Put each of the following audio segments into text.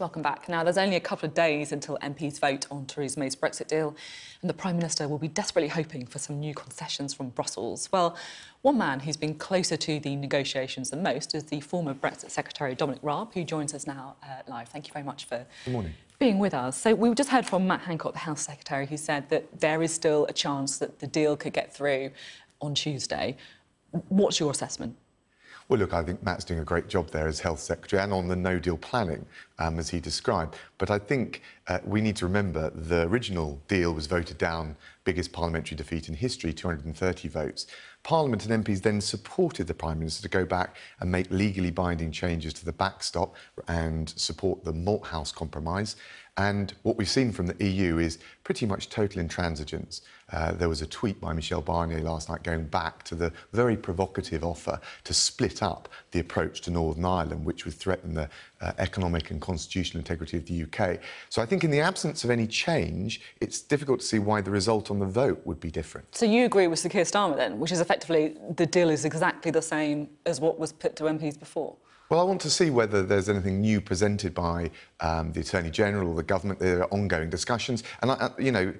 Welcome back. Now, there's only a couple of days until MPs vote on Theresa May's Brexit deal, and the Prime Minister will be desperately hoping for some new concessions from Brussels. Well, one man who's been closer to the negotiations than most is the former Brexit Secretary Dominic Raab, who joins us now uh, live. Thank you very much for being with us. So we just heard from Matt Hancock, the House Secretary, who said that there is still a chance that the deal could get through on Tuesday. What's your assessment? Well, look, I think Matt's doing a great job there as Health Secretary and on the no deal planning um, as he described. But I think uh, we need to remember the original deal was voted down, biggest parliamentary defeat in history, 230 votes. Parliament and MPs then supported the Prime Minister to go back and make legally binding changes to the backstop and support the Malthouse Compromise. And what we've seen from the EU is pretty much total intransigence. Uh, there was a tweet by Michel Barnier last night going back to the very provocative offer to split up the approach to Northern Ireland, which would threaten the uh, economic and constitutional integrity of the UK. So I think in the absence of any change, it's difficult to see why the result on the vote would be different. So you agree with Sir Keir Starmer then, which is effectively the deal is exactly the same as what was put to MPs before? Well, I want to see whether there's anything new presented by um, the Attorney General or the government. There are ongoing discussions. And, you know,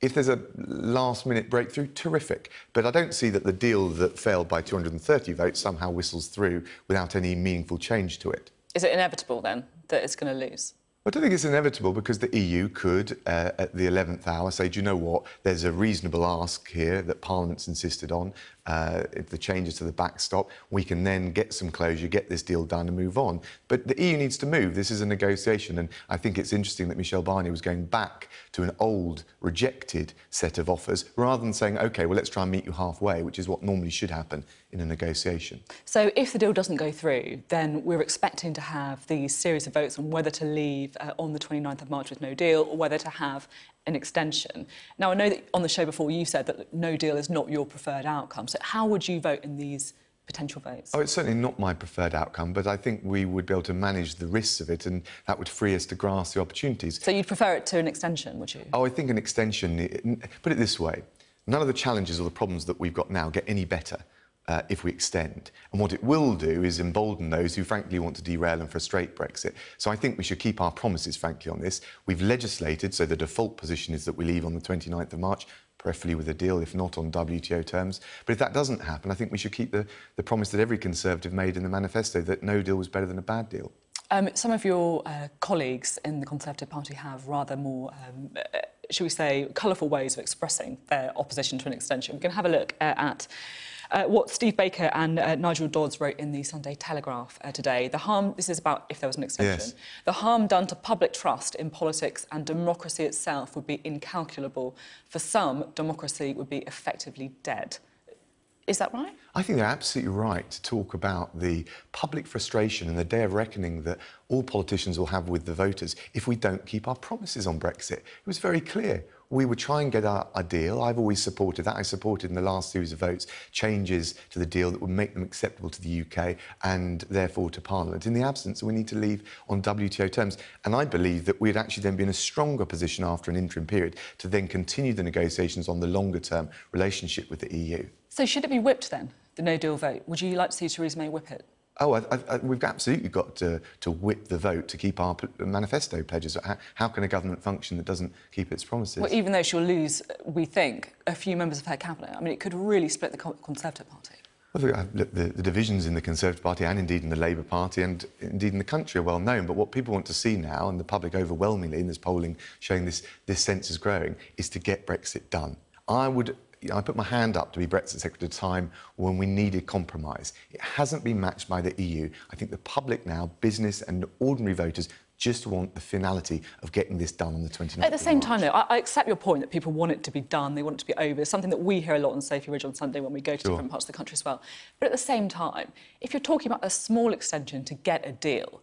if there's a last minute breakthrough, terrific. But I don't see that the deal that failed by 230 votes somehow whistles through without any meaningful change to it. Is it inevitable then? that it's going to lose? I don't think it's inevitable because the EU could, uh, at the 11th hour, say, do you know what? There's a reasonable ask here that Parliament's insisted on uh, the changes to the backstop, we can then get some closure, get this deal done and move on. But the EU needs to move. This is a negotiation. And I think it's interesting that Michel Barnier was going back to an old, rejected set of offers rather than saying, OK, well, let's try and meet you halfway, which is what normally should happen in a negotiation. So if the deal doesn't go through, then we're expecting to have these series of votes on whether to leave uh, on the 29th of March with no deal or whether to have an extension. Now, I know that on the show before you said that no deal is not your preferred outcome. So, how would you vote in these potential votes? Oh, it's certainly not my preferred outcome, but I think we would be able to manage the risks of it and that would free us to grasp the opportunities. So, you'd prefer it to an extension, would you? Oh, I think an extension, put it this way none of the challenges or the problems that we've got now get any better uh, if we extend. And what it will do is embolden those who, frankly, want to derail and frustrate Brexit. So I think we should keep our promises, frankly, on this. We've legislated, so the default position is that we leave on the 29th of March, preferably with a deal, if not on WTO terms. But if that doesn't happen, I think we should keep the, the promise that every Conservative made in the manifesto that no deal was better than a bad deal. Um, some of your uh, colleagues in the Conservative Party have rather more um, uh, we say, colourful ways of expressing their opposition to an extension. We're going to have a look uh, at uh, what Steve Baker and uh, Nigel Dodds wrote in the Sunday Telegraph uh, today. The harm, this is about if there was an extension. yes. the harm done to public trust in politics and democracy itself would be incalculable. For some, democracy would be effectively dead. Is that right? I think they're absolutely right to talk about the public frustration and the day of reckoning that all politicians will have with the voters if we don't keep our promises on Brexit. It was very clear we would try and get a, a, deal. I've always supported that. I supported in the last series of votes changes to the deal that would make them acceptable to the UK and therefore to Parliament. In the absence, we need to leave on WTO terms. And I believe that we'd actually then be in a stronger position after an interim period to then continue the negotiations on the longer term relationship with the EU. So, should it be whipped then, the no deal vote? Would you like to see Theresa May whip it? oh, I, I, we've absolutely got to, to whip the vote to keep our manifesto pledges. How, how, can a government function that doesn't keep its promises? Well, even though she'll lose, we think, a few members of her cabinet, I mean, it could really split the Conservative Party. Well, the, uh, the, the divisions in the Conservative Party and indeed in the Labour Party and indeed in the country are well known. But what people want to see now, and the public overwhelmingly in this polling showing this, this sense is growing, is to get Brexit done. I would I put my hand up to be Brexit Secretary at a time when we needed compromise. It hasn't been matched by the EU. I think the public now, business and ordinary voters, just want the finality of getting this done on the 29th. At the same time, though, I, I, accept your point that people want it to be done, they want it to be over. It's something that we hear a lot on Safety Ridge on Sunday when we go to sure. different parts of the country as well. But at the same time, if you're talking about a small extension to get a deal,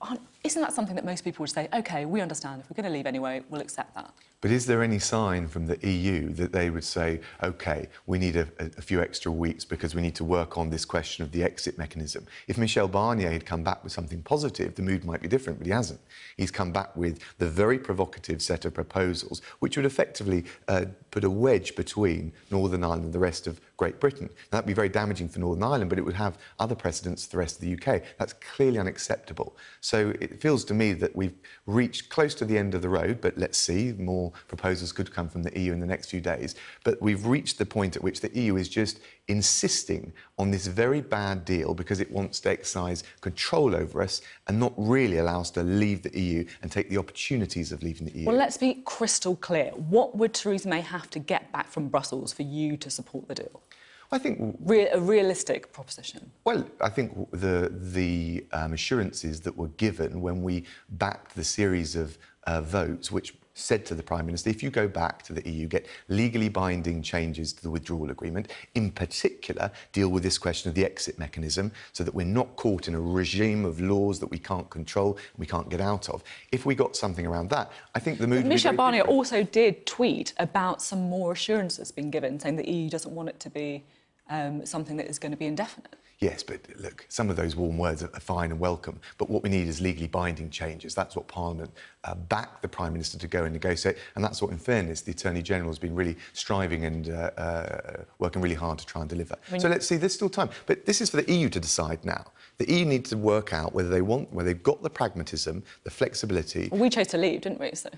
aren't isn't that something that most people would say, OK, we understand, if we're going to leave anyway, we'll accept that? But is there any sign from the EU that they would say, OK, we need a, a, few extra weeks because we need to work on this question of the exit mechanism? If Michel Barnier had come back with something positive, the mood might be different, but he hasn't. He's come back with the very provocative set of proposals, which would effectively uh, put a wedge between Northern Ireland and the rest of Great Britain. That would be very damaging for Northern Ireland, but it would have other precedents for the rest of the UK. That's clearly unacceptable. So it feels to me that we've reached close to the end of the road, but let's see, more proposals could come from the EU in the next few days. But we've reached the point at which the EU is just insisting on this very bad deal because it wants to exercise control over us and not really allow us to leave the EU and take the opportunities of leaving the EU. Well, let's be crystal clear. What would Theresa May have to get back from Brussels for you to support the deal? I think Real, a realistic proposition. Well, I think the the um, assurances that were given when we backed the series of uh, votes, which said to the Prime Minister, if you go back to the EU, get legally binding changes to the withdrawal agreement, in particular, deal with this question of the exit mechanism so that we're not caught in a regime of laws that we can't control, we can't get out of. If we got something around that, I think the mood... Michel Barnier also did tweet about some more assurances being given, saying the EU doesn't want it to be um, something that is going to be indefinite. Yes, but look, some of those warm words are fine and welcome. But what we need is legally binding changes. That's what Parliament uh, backed the Prime Minister to go and negotiate. And that's what, in fairness, the Attorney General has been really striving and uh, uh, working really hard to try and deliver. When so let's see, there's still time. But this is for the EU to decide now. The EU needs to work out whether they want, whether they've got the pragmatism, the flexibility. Well, we chose to leave, didn't we? So.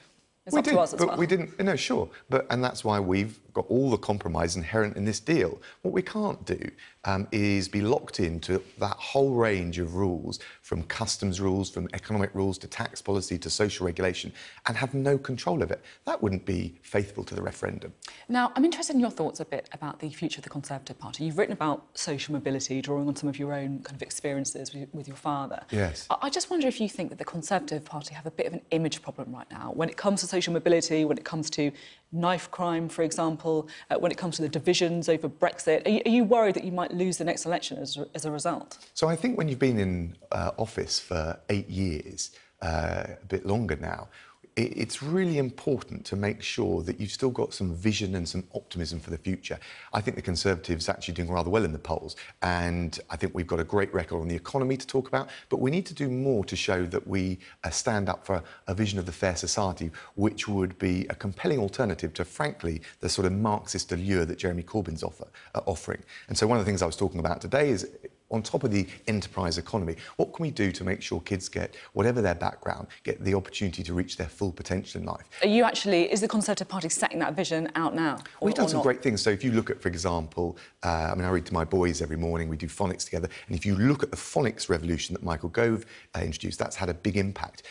It's we up did, to us as but well. We didn't, no, sure. But, and that's why we've got all the compromise inherent in this deal. What we can't do um, is be locked into that whole range of rules, from customs rules, from economic rules to tax policy to social regulation, and have no control of it. That wouldn't be faithful to the referendum. Now, I'm interested in your thoughts a bit about the future of the Conservative Party. You've written about social mobility, drawing on some of your own kind of experiences with, your father. Yes. I, I just wonder if you think that the Conservative Party have a bit of an image problem right now when it comes to social mobility, when it comes to knife crime, for example, uh, when it comes to the divisions over Brexit. Are you, are you, worried that you might lose the next election as, as a result? So I think when you've been in uh, office for eight years, uh, a bit longer now, it's really important to make sure that you've still got some vision and some optimism for the future. I think the Conservatives are actually doing rather well in the polls, and I think we've got a great record on the economy to talk about, but we need to do more to show that we uh, stand up for a vision of the fair society, which would be a compelling alternative to, frankly, the sort of Marxist allure that Jeremy Corbyn's offer, uh, offering. And so one of the things I was talking about today is on top of the enterprise economy, what can we do to make sure kids get, whatever their background, get the opportunity to reach their full potential in life? Are you actually, is the Conservative Party setting that vision out now? Or, We've done some not? great things. So if you look at, for example, uh, I mean, I read to my boys every morning, we do phonics together, and if you look at the phonics revolution that Michael Gove uh, introduced, that's had a big impact.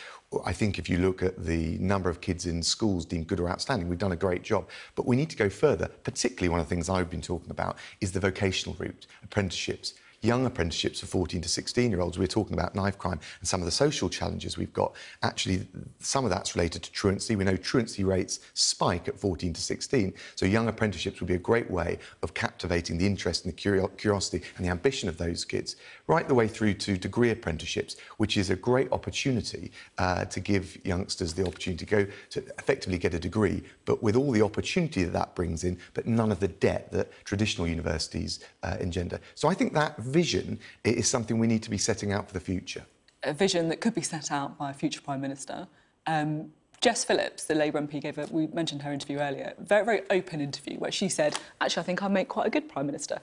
I think if you look at the number of kids in schools deemed good or outstanding, we've done a great job. But we need to go further. Particularly, one of the things I've been talking about is the vocational route, apprenticeships young apprenticeships for 14 to 16 year olds. We we're talking about knife crime and some of the social challenges we've got. Actually, some of that's related to truancy. We know truancy rates spike at 14 to 16. So young apprenticeships would be a great way of captivating the interest and the curiosity and the ambition of those kids, right the way through to degree apprenticeships, which is a great opportunity uh, to give youngsters the opportunity to go to effectively get a degree, but with all the opportunity that that brings in, but none of the debt that traditional universities uh, engender. So I think that vision is something we need to be setting out for the future? A vision that could be set out by a future Prime Minister. Um, Jess Phillips, the Labour MP, gave a, we mentioned her interview earlier, very, very open interview where she said, actually, I think I'll make quite a good Prime Minister.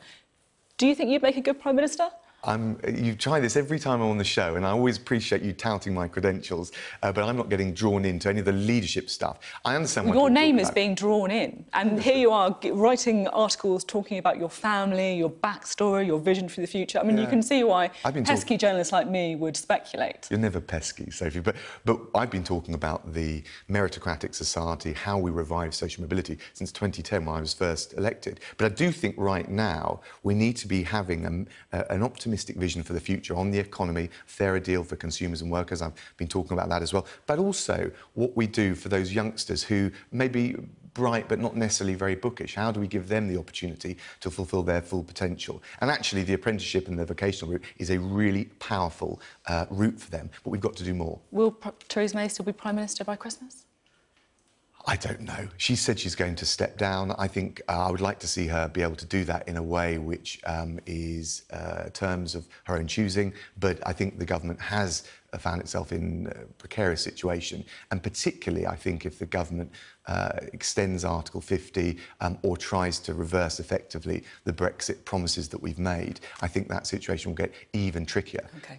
Do you think you'd make a good Prime Minister? I'm, you try this every time I'm on the show, and I always appreciate you touting my credentials, uh, but I'm not getting drawn into any of the leadership stuff. I understand Your name is about. being drawn in, and here you are writing articles talking about your family, your backstory, your vision for the future. I mean, yeah. you can see why pesky talk... journalists like me would speculate. You're never pesky, Sophie, but, but I've been talking about the meritocratic society, how we revive social mobility since 2010 when I was first elected. But I do think right now we need to be having a, a, an optimistic optimistic vision for the future on the economy, fairer deal for consumers and workers. I've been talking about that as well. But also what we do for those youngsters who may be bright but not necessarily very bookish. How do we give them the opportunity to fulfil their full potential? And actually, the apprenticeship and the vocational route is a really powerful uh, route for them, but we've got to do more. Will Theresa May still be Prime Minister by Christmas? I don't know. She said she's going to step down. I think uh, I would like to see her be able to do that in a way which um, is uh, terms of her own choosing. But I think the government has uh, found itself in a precarious situation. And particularly, I think, if the government uh, extends Article 50 um, or tries to reverse effectively the Brexit promises that we've made, I think that situation will get even trickier. Okay.